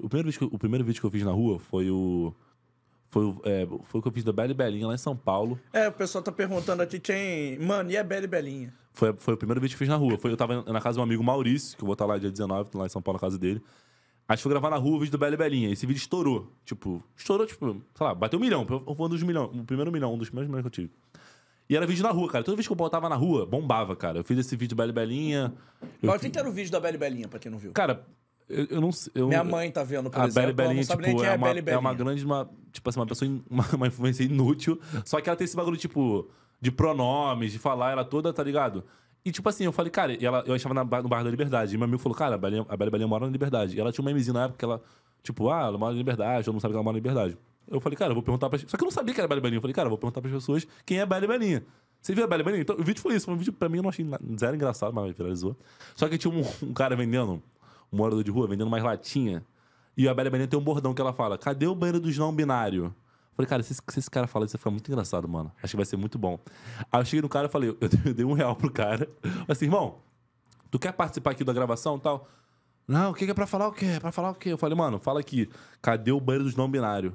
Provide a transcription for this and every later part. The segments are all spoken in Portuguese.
O primeiro vídeo que, o primeiro vídeo que eu fiz na rua foi o. Foi, é, foi o que eu fiz da Bela e Belinha lá em São Paulo. É, o pessoal tá perguntando aqui quem. Mano, e a é Bela e Belinha? Foi, foi o primeiro vídeo que eu fiz na rua. Foi, eu tava na casa de um amigo Maurício, que eu vou estar lá dia 19, lá em São Paulo, na casa dele. Aí foi gravar na rua o vídeo do Bela e Belinha. Esse vídeo estourou. Tipo, estourou, tipo, sei lá, bateu um milhão. Foi um dos milhão, o primeiro milhão, um dos primeiros milhões que eu tive. E era vídeo na rua, cara. Toda vez que eu botava na rua, bombava, cara. Eu fiz esse vídeo da Bela e Belinha. Mas o que, que era o vídeo da Bela e Belinha, pra quem não viu? Cara, eu, eu não Minha mãe tá vendo, por a exemplo. A Belly Belly, tipo, é, é, uma, é uma grande, uma, tipo assim, uma pessoa, in, uma, uma influência inútil. Só que ela tem esse bagulho, tipo, de pronomes, de falar ela toda, tá ligado? E tipo assim, eu falei, cara, e ela, eu achava na, no Bar da Liberdade. E meu amigo falou, cara, a Belly a Belly mora na Liberdade. E ela tinha uma MZ na época que ela, tipo, ah, ela mora na Liberdade, eu não sabe que ela mora na Liberdade. Eu falei, cara, eu vou perguntar pra... Só que eu não sabia que era Belly Belinha. Eu falei, cara, eu vou perguntar pras pessoas quem é a Belly Belinha. Você viu a Belly Belinha? Então, o vídeo foi isso. Foi um vídeo pra mim eu não achei nada, zero engraçado, mas viralizou. Só que tinha um, um cara vendendo morador de rua vendendo umas latinha E a Bela Belinha tem um bordão que ela fala: cadê o banheiro dos não binários? Falei, cara, se esse, se esse cara fala isso, vai ficar muito engraçado, mano. Acho que vai ser muito bom. Aí eu cheguei no cara e falei, eu, dei um real pro cara. Falei assim, irmão, tu quer participar aqui da gravação e tal? Não, o que, é pra falar o quê? É pra falar o quê? Eu falei, mano, fala aqui, cadê o banheiro dos não binários?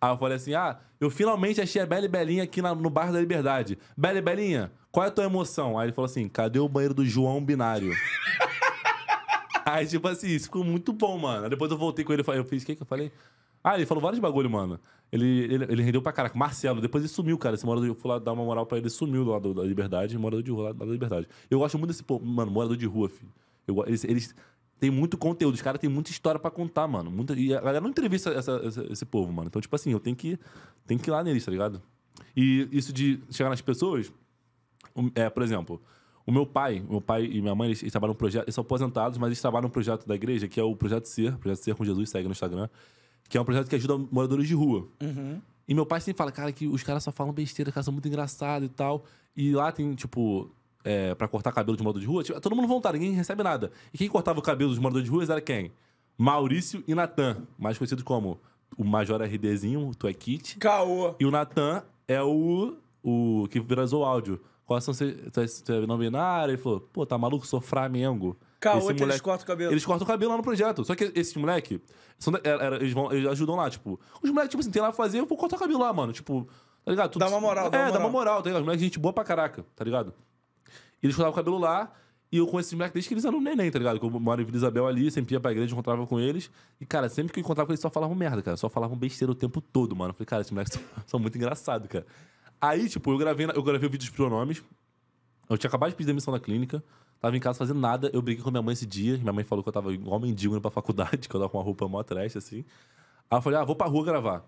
Aí eu falei assim, ah, eu finalmente achei a Bela e Belinha aqui na, no Bar da Liberdade. Bela e Belinha, qual é a tua emoção? Aí ele falou assim, cadê o banheiro do João Binário? Aí, tipo assim, isso ficou muito bom, mano. depois eu voltei com ele eu fiz o que, que eu falei? Ah, ele falou vários bagulho, mano. Ele, ele, ele rendeu pra caraca. Marcelo, depois ele sumiu, cara. Esse morador de rua, fui lá dar uma moral pra ele, sumiu lá da Liberdade. Morador de rua lá, da Liberdade. Eu gosto muito desse povo, mano, morador de rua, filho. Eu, eles, eles têm muito conteúdo, os caras têm muita história pra contar, mano. Muita, e a galera não entrevista essa, essa, esse povo, mano. Então, tipo assim, eu tenho que, tenho que ir lá neles, tá ligado? E isso de chegar nas pessoas, é, por exemplo, o meu pai, meu pai e minha mãe, eles, eles trabalham no projeto, eles são aposentados, mas eles trabalham no projeto da igreja, que é o Projeto Ser, Projeto Ser com Jesus, segue no Instagram, que é um projeto que ajuda moradores de rua. Uhum. E meu pai sempre fala, cara, que os caras só falam besteira, que são muito engraçados e tal. E lá tem, tipo, é, para cortar cabelo de morador de rua, tipo, todo mundo voluntário, ninguém recebe nada. E quem cortava o cabelo dos moradores de rua era quem? Maurício e Natan, mais conhecido como o Major RDzinho, o Tuekit. Caô! E o Natan é o, o que viralizou o áudio quais são se tu é, é não binário? Ele falou, pô, tá maluco, sou Flamengo. Caô, então moleque, eles cortam o cabelo. Eles cortam o cabelo lá no projeto. Só que esses moleque, são, era, era, eles, vão, eles ajudam lá, tipo. Os moleques, tipo assim, tem lá pra fazer, eu vou cortar o cabelo lá, mano. Tipo, tá ligado? Tudo, dá uma moral, é, dá uma moral. tá ligado? Os moleques, gente boa pra caraca, tá ligado? E eles cortavam o cabelo lá. E eu conheci os moleque desde que eles eram neném, tá ligado? Que eu moro em Vila Isabel ali, sempre ia pra igreja, encontrava com eles. E, cara, sempre que eu encontrava com eles, só falavam merda, cara. Só falavam besteira o tempo todo, mano. Eu falei, cara, esses moleques são, são muito engraçados, cara. Aí, tipo, eu gravei, eu gravei o vídeo dos pronomes. Eu tinha acabado de pedir demissão da clínica. Tava em casa fazendo nada. Eu briguei com minha mãe esse dia. Minha mãe falou que eu tava igual mendigo indo pra faculdade, que eu tava com uma roupa mó triste, assim. Aí eu falei, ah, vou pra rua gravar.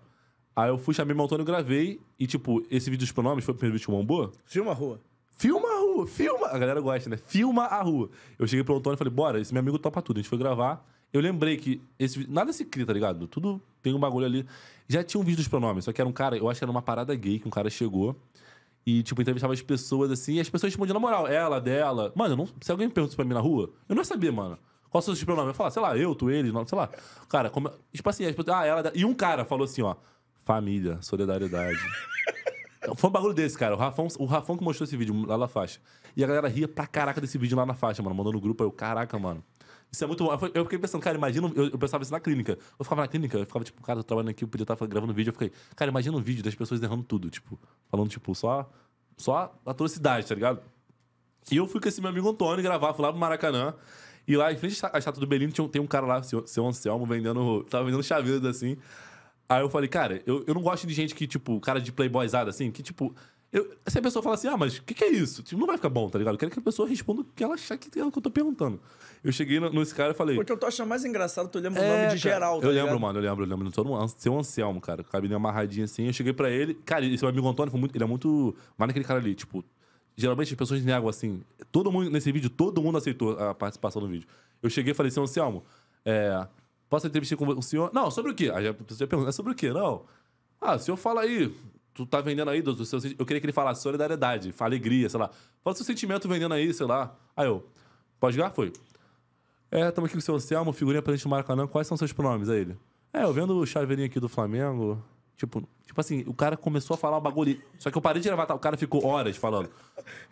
Aí eu fui, chamei meu Antônio, gravei. E, tipo, esse vídeo dos pronomes foi o primeiro vídeo que bombou. Filma a rua. Filma a rua, filma! A galera gosta, né? Filma a rua. Eu cheguei pro Antônio e falei, bora, esse meu amigo topa tudo. A gente foi gravar. Eu lembrei que esse nada se cria, tá ligado? Tudo tem um bagulho ali. Já tinha um vídeo dos pronomes, só que era um cara, eu acho que era uma parada gay que um cara chegou e, tipo, entrevistava as pessoas assim, e as pessoas respondiam na moral, ela, dela. Mano, não, se alguém me pergunta isso pra mim na rua, eu não ia saber, mano. Qual são os pronomes? Eu falava, sei lá, eu, tu, ele, não, sei lá. Cara, como. Tipo assim, as pessoas, ah, ela, dela. E um cara falou assim, ó, família, solidariedade. Foi um bagulho desse, cara. O Rafão, o Rafão que mostrou esse vídeo lá na faixa. E a galera ria pra caraca desse vídeo lá na faixa, mano. Mandou no grupo aí, eu, caraca, mano. Isso é muito bom. Eu fiquei pensando, cara, imagina. Eu, eu, pensava isso na clínica. Eu ficava na clínica, eu ficava, tipo, cara, eu trabalhando aqui, eu podia estar gravando vídeo. Eu fiquei, cara, imagina um vídeo das pessoas errando tudo, tipo, falando, tipo, só, só atrocidade, tá ligado? E eu fui com esse meu amigo Antônio gravar, fui lá pro Maracanã. E lá em frente à estátua do Belino tinha, tem um cara lá, seu, Anselmo, vendendo. Tava vendendo chaveiros assim. Aí eu falei, cara, eu, eu não gosto de gente que, tipo, cara de playboyzada, assim, que, tipo, eu, se assim, a pessoa fala assim, ah, mas o que, que, é isso? Tipo, não vai ficar bom, tá ligado? Eu quero que a pessoa responda o que ela achar que é o que eu tô perguntando. Eu cheguei no, nesse cara e falei. Porque eu tô achando mais engraçado, tu lembra é, o nome cara, de geral, tá Eu ligado? lembro, mano, eu lembro, eu lembro. Eu tô seu Anselmo, cara. Cabine amarradinho assim. Eu cheguei pra ele. Cara, esse meu amigo Antônio muito, Ele é muito. Mais naquele cara ali, tipo. Geralmente as pessoas negam assim. Todo mundo, nesse vídeo, todo mundo aceitou a participação no vídeo. Eu cheguei e falei, seu Anselmo, é. Posso entrevistar com o senhor? Não, sobre o quê? Aí a pessoa pergunta, é sobre o quê? Não. Ah, o senhor fala aí tu tá vendendo aí, dos seus, eu queria que ele falasse solidariedade, alegria, sei lá. Fala seu sentimento vendendo aí, sei lá. Aí eu, pode jogar? Foi. É, estamos aqui com o seu Anselmo, figurinha presente no Maracanã. Quais são seus pronomes? Aí ele. É, eu vendo o chaveirinho aqui do Flamengo. Tipo, tipo assim, o cara começou a falar um bagulho. Só que eu parei de gravar, tá? o cara ficou horas falando.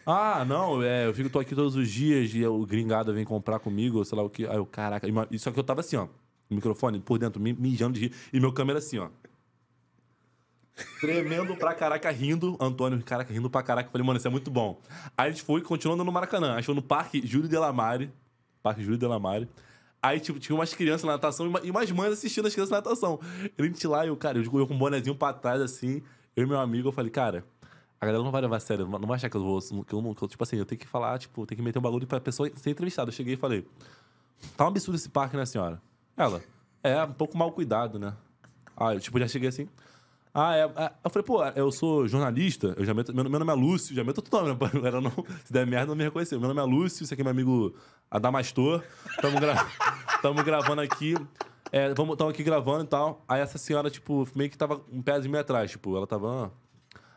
Ah, não, é, eu fico, tô aqui todos os dias e o gringado vem comprar comigo, sei lá o que. Aí eu, caraca. E, só que eu tava assim, ó. O microfone por dentro, mijando de rir. E meu câmera assim, ó. Tremendo pra caraca, rindo. Antônio, caraca, rindo pra caraca. Falei, mano, isso é muito bom. Aí a gente foi, continuando no Maracanã. achou no Parque Júlio Delamare. Parque Júlio Delamare. Aí, tipo, tinha umas crianças na natação e umas mães assistindo as crianças na natação. A gente lá, eu, cara, eu, eu com um bonezinho pra trás, assim. Eu e meu amigo, eu falei, cara, a galera não vai levar a sério, não vai achar que eu vou. Que eu, que eu, tipo assim, eu tenho que falar, tipo, tem que meter um bagulho pra pessoa ser entrevistada. Eu cheguei e falei: tá um absurdo esse parque, né, senhora? Ela, é, um pouco mal cuidado, né? aí ah, eu, tipo, já cheguei assim. Ah, é, é. Eu falei, pô, eu sou jornalista, eu já meto, meu, meu nome é Lúcio, já meto todo nome, né? Era não, se der merda, não me reconheceu. Meu nome é Lúcio, esse aqui é meu amigo Adamastor. Tamo, gra... tamo gravando aqui. É, vamos, tamo aqui gravando e tal. Aí essa senhora, tipo, meio que tava um pé de meio atrás, tipo, ela tava. Ah.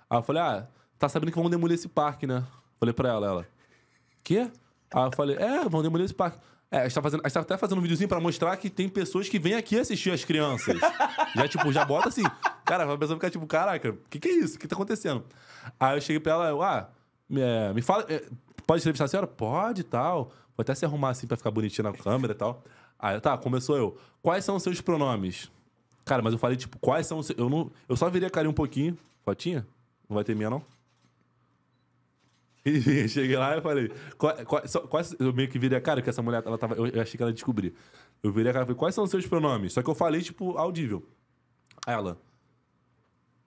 Aí eu falei, ah, tá sabendo que vão demolir esse parque, né? Falei pra ela, ela. Quê? Aí eu falei, é, vão demolir esse parque. É, a gente, tá fazendo, a gente tá até fazendo um videozinho pra mostrar que tem pessoas que vêm aqui assistir as crianças. já, tipo, já bota assim, Cara, a pessoa fica tipo, caraca, o que, que é isso? O que tá acontecendo? Aí eu cheguei pra ela, eu, ah, é, me fala, é, pode entrevistar a senhora? Pode tal. Vou até se arrumar assim pra ficar bonitinha na câmera e tal. Aí, tá, começou eu. Quais são os seus pronomes? Cara, mas eu falei, tipo, quais são os seus... Eu, não... eu só virei a carinha um pouquinho. Fotinha? Não vai ter minha, não? E cheguei lá e falei, quais, quais, eu meio que virei a cara, que essa mulher, ela tava, eu, achei que ela descobria. Eu virei a cara e falei, quais são os seus pronomes? Só que eu falei, tipo, audível. Aí ela,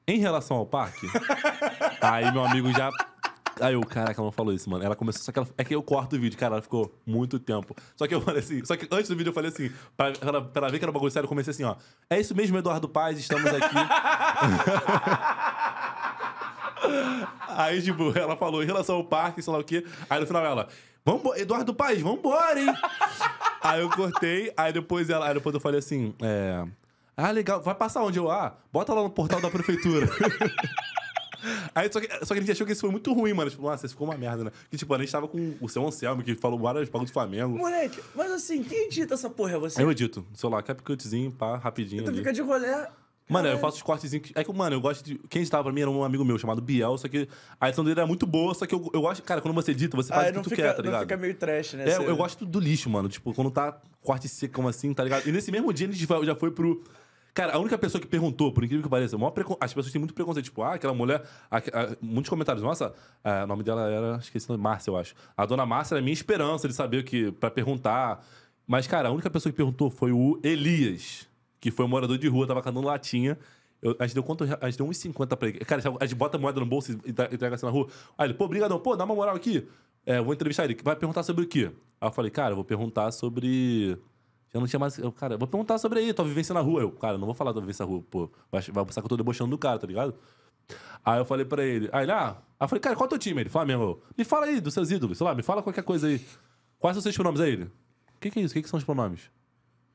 em relação ao parque, aí meu amigo já. Aí eu, caraca, ela não falou isso, mano. Ela começou, só que ela, é que eu corto o vídeo, cara, ela ficou muito tempo. Só que eu falei assim, só que antes do vídeo eu falei assim, pra, pra, pra ela ver que era um bagulho sério, eu comecei assim, ó. É isso mesmo, Eduardo Paz, estamos aqui. Aí, tipo, ela falou em relação ao parque, sei lá o quê. Aí no final ela, vamos, Eduardo Paz, vambora, hein? aí eu cortei, aí depois ela, aí depois eu falei assim, é. Ah, legal. Vai passar onde eu? Ah, bota lá no portal da prefeitura. Aí, só, que, só que a gente achou que isso foi muito ruim, mano. Tipo, nossa, isso ficou uma merda, né? Que, tipo, a gente tava com o seu Anselmo, que falou várias palavras do Flamengo. Moleque, mas assim, quem edita essa porra é você? Eu edito. lá, capcutzinho, pá, rapidinho. tu então fica de rolê. Mano, eu faço os cortezinhos. É que, mano, eu gosto de. Quem editava pra mim era um amigo meu chamado Biel, só que a edição dele era muito boa, só que eu, eu gosto. Cara, quando você edita, você faz ah, o que tu fica, quer, tá ligado? fica meio trash, né? É, eu, eu gosto do lixo, mano. Tipo, quando tá corte seco, como assim, tá ligado? E nesse mesmo dia a gente já foi pro Cara, a única pessoa que perguntou, por incrível que pareça, precon... as pessoas têm muito preconceito. Tipo, ah, aquela mulher. A, a, muitos comentários. Nossa, é, o nome dela era. Esqueci o nome, Márcia, eu acho. A dona Márcia era a minha esperança de saber o que. para perguntar. Mas, cara, a única pessoa que perguntou foi o Elias, que foi um morador de rua, tava cantando latinha. Eu, a gente deu quanto? A gente deu 1,50 pra ele. Cara, a gente bota a moeda no bolso e entrega assim na rua. Aí ele, pô, brigadão, pô, dá uma moral aqui. É, vou entrevistar ele. Vai perguntar sobre o quê? Aí eu falei, cara, eu vou perguntar sobre eu não tinha mais. Eu, cara, vou perguntar sobre aí, tua vivência na rua. Eu, cara, não vou falar da vivência na rua, pô. Vai, passar com que eu tô debochando do cara, tá ligado? Aí eu falei pra ele. Aí ele, ah. Aí eu falei, cara, qual é o teu time? Ele, Flamengo. Me fala aí dos seus ídolos, sei lá, me fala qualquer coisa aí. Quais são os seus pronomes aí? Ele, o que, que é isso? O que, que são os pronomes?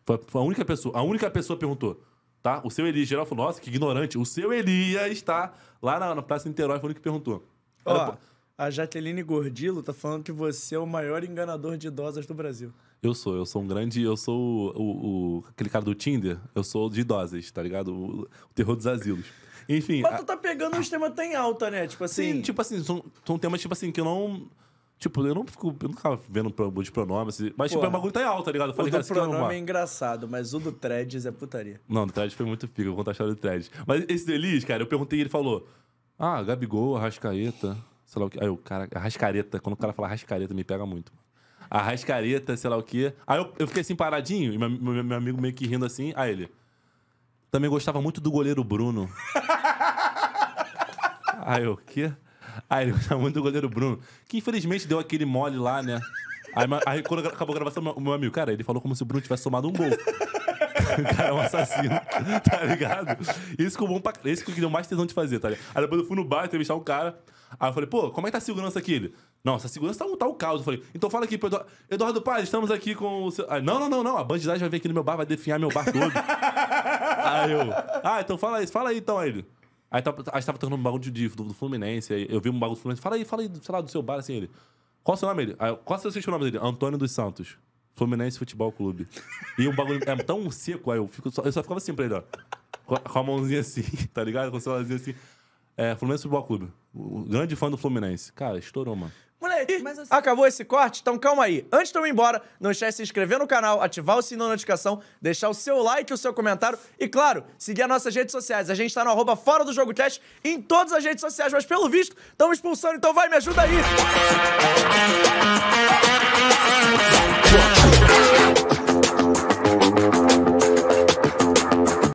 Foi, foi a única pessoa. A única pessoa perguntou tá? O seu Elias geral falou, nossa, que ignorante. O seu Elias está lá na, na Praça Niterói, foi o que perguntou. Ó, Era, a Jaqueline Gordilo tá falando que você é o maior enganador de idosas do Brasil. Eu sou, eu sou um grande. Eu sou o, o, o aquele cara do Tinder, eu sou de idosas, tá ligado? O, o terror dos asilos. Enfim. Mas a... tu tá pegando uns temas tão em alta, né? Tipo assim. Sim, tipo assim, são, são temas, tipo assim, que eu não. Tipo, eu não fico. Eu não ficava vendo de pronomes. Assim, mas, tipo, Porra. tipo, é um bagulho tá em alta, tá ligado? Eu falei, o do pronome é engraçado, mas o do Threads é putaria. Não, do Threads foi muito pico, eu vou contar a história do Threads. Mas esse do cara, eu perguntei e ele falou: Ah, Gabigol, Arrascaeta sei lá o que. Aí o cara, rascareta, quando o cara fala rascareta, me pega muito. A rascareta, sei lá o que. Aí eu, eu fiquei assim paradinho, e meu, meu, meu amigo meio que rindo assim, aí ele. Também gostava muito do goleiro Bruno. aí eu, o quê? Aí ele gostava muito do goleiro Bruno, que infelizmente deu aquele mole lá, né? Aí, aí quando acabou a gravação, meu, meu amigo, cara, ele falou como se o Bruno tivesse tomado um gol. o cara é um assassino, tá ligado? Isso que, é bom pra... Isso que deu mais tesão de fazer, tá ligado? Aí depois eu fui no bar entrevistar um cara. Aí eu falei, pô, como é que tá a segurança aqui? Ele, não, essa segurança tá, tá um caos. Eu falei, então fala aqui pro Eduardo, Eduardo Paz, estamos aqui com o seu. Aí, não, não, não, não, a bandidagem vai vir aqui no meu bar, vai definhar meu bar todo. aí eu, ah, então fala isso, fala aí então, aí ele. Aí tava, aí tava tocando um bagulho de, do, do Fluminense, aí eu vi um bagulho do Fluminense. Fala aí, fala aí, sei lá, do seu bar, assim, ele. Qual o seu nome ele? Aí, qual é o seu nome dele? Antônio dos Santos. Fluminense Futebol Clube. E o bagulho é tão seco, aí eu, fico só, eu só ficava assim pra ele, ó. Com a mãozinha assim, tá ligado? Com o celularzinho assim. É, Fluminense Futebol Clube. O grande fã do Fluminense. Cara, estourou, mano. Moleque, assim... acabou esse corte? Então calma aí. Antes de eu ir embora, não esquece de se inscrever no canal, ativar o sininho da notificação, deixar o seu like, o seu comentário e, claro, seguir as nossas redes sociais. A gente tá no arroba fora do jogo cast em todas as redes sociais, mas pelo visto, estamos expulsando, então vai, me ajuda aí!